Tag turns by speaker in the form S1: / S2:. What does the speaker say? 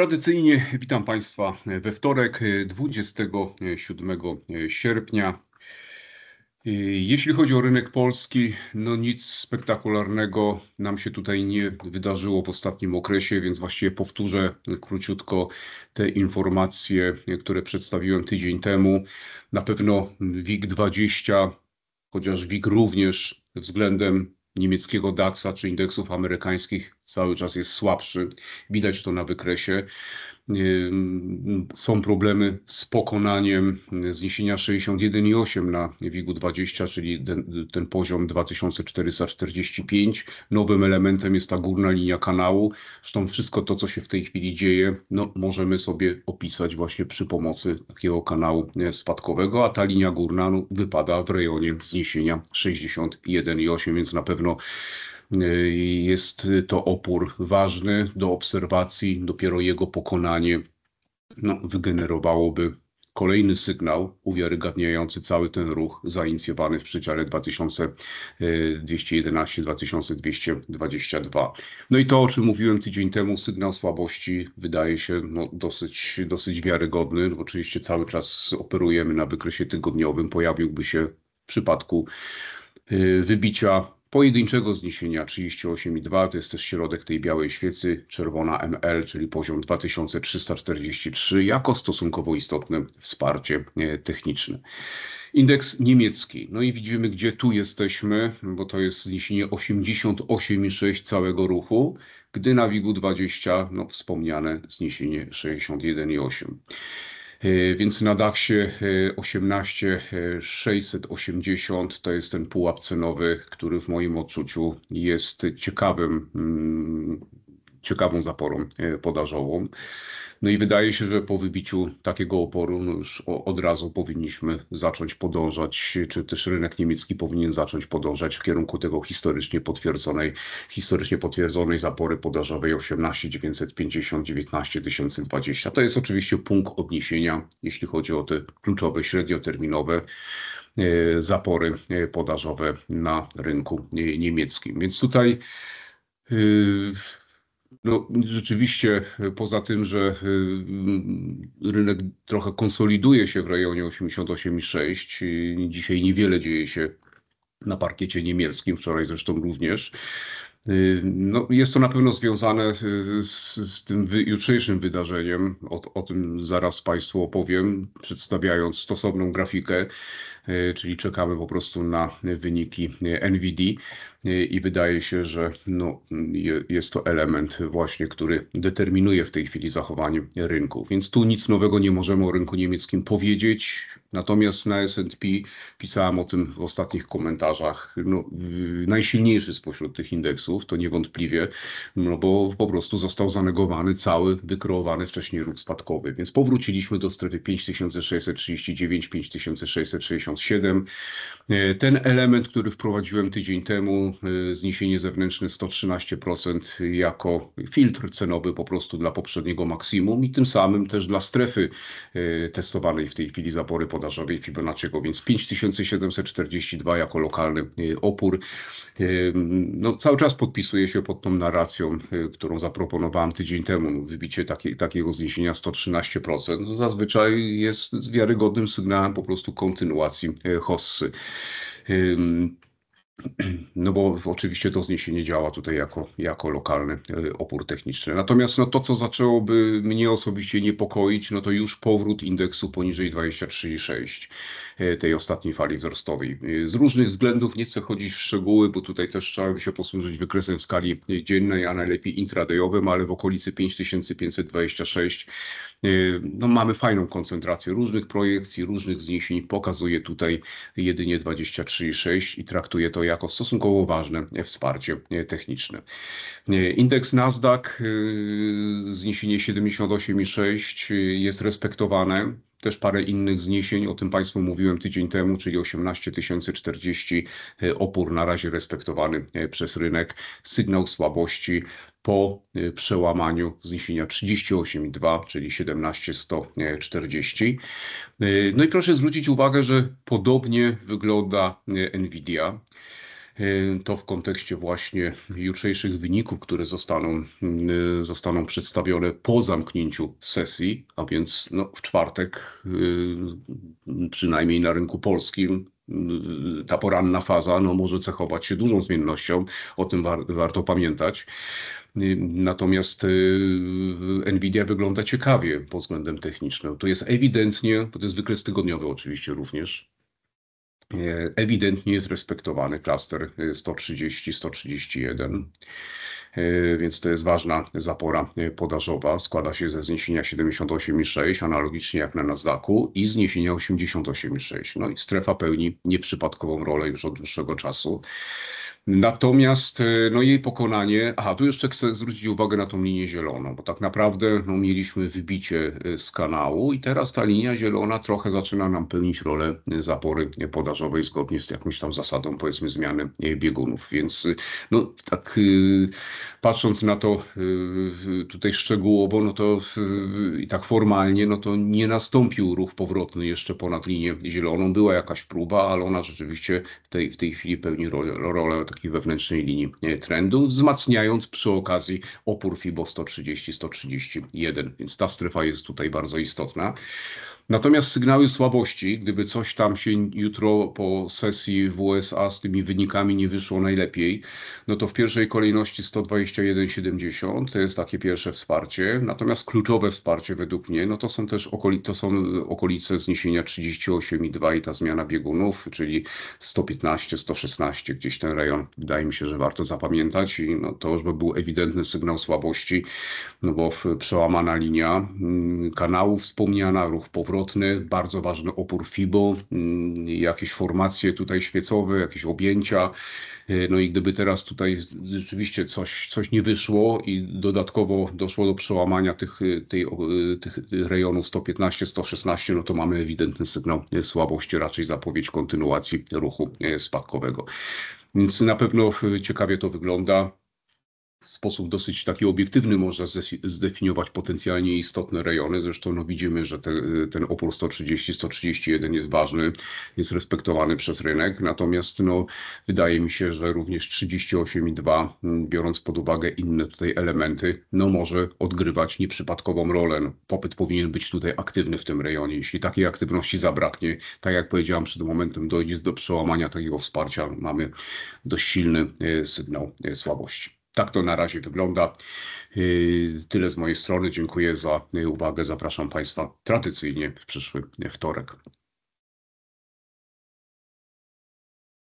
S1: Tradycyjnie witam Państwa we wtorek 27 y, y, sierpnia. Y, jeśli chodzi o rynek polski, no nic spektakularnego nam się tutaj nie wydarzyło w ostatnim okresie, więc właściwie powtórzę króciutko te informacje, które przedstawiłem tydzień temu. Na pewno WIG20, chociaż WIG również względem niemieckiego DAX-a czy indeksów amerykańskich cały czas jest słabszy. Widać to na wykresie. Są problemy z pokonaniem y, zniesienia 61,8 na WIG-20, czyli ten, y, ten poziom 2445. Nowym elementem jest ta górna linia kanału. Zresztą wszystko to, co się w tej chwili dzieje, no, możemy sobie opisać właśnie przy pomocy takiego kanału y, spadkowego, a ta linia górna no, wypada w rejonie zniesienia 61,8, więc na pewno E, jest to opór ważny do obserwacji, dopiero jego pokonanie no, wygenerowałoby kolejny sygnał uwiarygodniający cały ten ruch zainicjowany w przedziale 2211-2222. No i to, o czym mówiłem tydzień temu, sygnał słabości wydaje się no, dosyć, dosyć wiarygodny. Oczywiście cały czas operujemy na wykresie tygodniowym. Pojawiłby się w przypadku e, wybicia pojedynczego zniesienia 38,2 to jest też środek tej białej świecy, czerwona ML, czyli poziom 2343, jako stosunkowo istotne wsparcie e, techniczne. Indeks niemiecki. No i widzimy, gdzie tu jesteśmy, bo to jest zniesienie 88,6 całego ruchu, gdy na WIG-20 no, wspomniane zniesienie 61,8. E, więc na DAX-ie 18680 e, e, to jest ten pułap cenowy, który w moim odczuciu jest ciekawym mm, ciekawą zaporą e, podażową. No i wydaje się, że po wybiciu takiego oporu no już od razu powinniśmy zacząć podążać, czy też rynek niemiecki powinien zacząć podążać w kierunku tego historycznie potwierdzonej, historycznie potwierdzonej zapory podażowej 18950 19020. To jest oczywiście punkt odniesienia, jeśli chodzi o te kluczowe średnioterminowe e, zapory e, podażowe na rynku niemieckim. Więc tutaj no, rzeczywiście, e, poza tym, że e, rynek trochę konsoliduje się w rejonie 88,6, dzisiaj niewiele dzieje się na parkiecie niemieckim, wczoraj zresztą również. Y, no, jest to na pewno związane y, z, z tym jutrzejszym wydarzeniem. O, o, tym zaraz Państwu opowiem, przedstawiając stosowną grafikę, y, czyli czekamy po prostu na wyniki NVD i wydaje się, że no, jest to element właśnie, który determinuje w tej chwili zachowanie rynku. Więc tu nic nowego nie możemy o rynku niemieckim powiedzieć. Natomiast na SP pisałem o tym w ostatnich komentarzach. No, najsilniejszy spośród tych indeksów to niewątpliwie, no bo po prostu został zanegowany cały wykreowany wcześniej ruch spadkowy. Więc powróciliśmy do strefy 5639-5667. E, ten element, który wprowadziłem tydzień temu, e, zniesienie zewnętrzne 113% jako filtr cenowy po prostu dla poprzedniego maksimum i tym samym też dla strefy e, testowanej w tej chwili zapory pod podażowej Fibonacciego, więc 5742 jako lokalny y, opór. Y, no, cały czas podpisuję się pod tą narracją, y, którą zaproponowałem tydzień temu. Wybicie takiego zniesienia 113% no, zazwyczaj jest wiarygodnym sygnałem po prostu kontynuacji hossy. No bo oczywiście to zniesienie działa tutaj jako, jako lokalny e, opór techniczny. Natomiast no to, co zaczęłoby mnie osobiście niepokoić, no to już powrót indeksu poniżej 23,6 e, tej ostatniej fali wzrostowej. E, z różnych względów nie chcę chodzić w szczegóły, bo tutaj też trzeba by się posłużyć wykresem w skali dziennej, a najlepiej intradayowym, ale w okolicy 5526 no mamy fajną koncentrację różnych projekcji, różnych zniesień. Pokazuje tutaj jedynie 23,6 i traktuje to jak jako stosunkowo ważne wsparcie techniczne. Indeks Nasdaq, y, zniesienie 78,6 y, jest respektowane też parę innych zniesień, o tym Państwu mówiłem tydzień temu, czyli 18 040 y, opór na razie respektowany przez rynek, sygnał słabości po przełamaniu zniesienia 38,2, czyli 17 140 No i proszę zwrócić uwagę, że podobnie wygląda Nvidia. Y, to w kontekście właśnie jutrzejszych wyników, które zostaną, y, zostaną przedstawione po zamknięciu sesji, a więc no, w czwartek, y, przynajmniej na rynku polskim, ta poranna faza no, może cechować się dużą zmiennością, o tym war warto pamiętać. Natomiast Nvidia wygląda ciekawie pod względem technicznym. To jest ewidentnie, bo to jest wykres tygodniowy oczywiście również, E, ewidentnie jest respektowany klaster 130-131, e, e, więc to jest ważna zapora podażowa. Składa się ze zniesienia 78,6, analogicznie jak na Nasdaqu, i zniesienia 88,6. No i strefa pełni nieprzypadkową rolę już od dłuższego czasu. Natomiast e, no, jej pokonanie, aha, tu jeszcze chcę zwrócić uwagę na tą linię zieloną, bo tak naprawdę no, mieliśmy wybicie e, z kanału i teraz ta linia zielona trochę zaczyna nam pełnić rolę e, zapory podażowej zgodnie z jakąś tam zasadą, powiedzmy, zmiany biegunów. Więc no, tak patrząc na to tutaj szczegółowo, no to i tak formalnie, no to nie nastąpił ruch powrotny jeszcze ponad linię zieloną. Była jakaś próba, ale ona rzeczywiście w tej, w tej chwili pełni rolę, rolę takiej wewnętrznej linii e, trendu, wzmacniając przy okazji opór FIBO 130-131, więc ta strefa jest tutaj bardzo istotna. Natomiast sygnały słabości, gdyby coś tam się jutro po sesji w USA z tymi wynikami nie wyszło najlepiej, no to w pierwszej kolejności 121,70 to jest takie pierwsze wsparcie. Natomiast kluczowe wsparcie według mnie, no to są też okoli, to są e, okolice zniesienia 38,2 i ta zmiana biegunów, czyli 115, 116, gdzieś ten rejon wydaje mi się, że warto zapamiętać i no to już by był ewidentny sygnał słabości, no bo przełamana linia mm, kanału wspomniana, ruch powrotny, bardzo ważny opór FIBO, mm, jakieś formacje tutaj świecowe, jakieś objęcia. E, no i gdyby teraz tutaj rzeczywiście coś, coś nie wyszło i dodatkowo doszło do przełamania tych, e, tej, e, tych rejonów 115-116, no to mamy ewidentny sygnał słabości, raczej zapowiedź kontynuacji ruchu spadkowego. Więc na pewno ciekawie to wygląda w sposób dosyć taki obiektywny można zdefiniować potencjalnie istotne rejony. Zresztą no, widzimy, że te, ten opór 130-131 jest ważny, jest respektowany przez rynek. Natomiast no, wydaje mi się, że również 38,2, mm, biorąc pod uwagę inne tutaj elementy, no, może odgrywać nieprzypadkową rolę. No, popyt powinien być tutaj aktywny w tym rejonie. Jeśli takiej aktywności zabraknie, tak jak powiedziałam przed momentem, dojdzie do przełamania takiego wsparcia. Mamy dość silny e, sygnał e, słabości. Tak to na razie wygląda. Y, tyle z mojej strony. Dziękuję za y, uwagę. Zapraszam Państwa tradycyjnie w przyszły wtorek.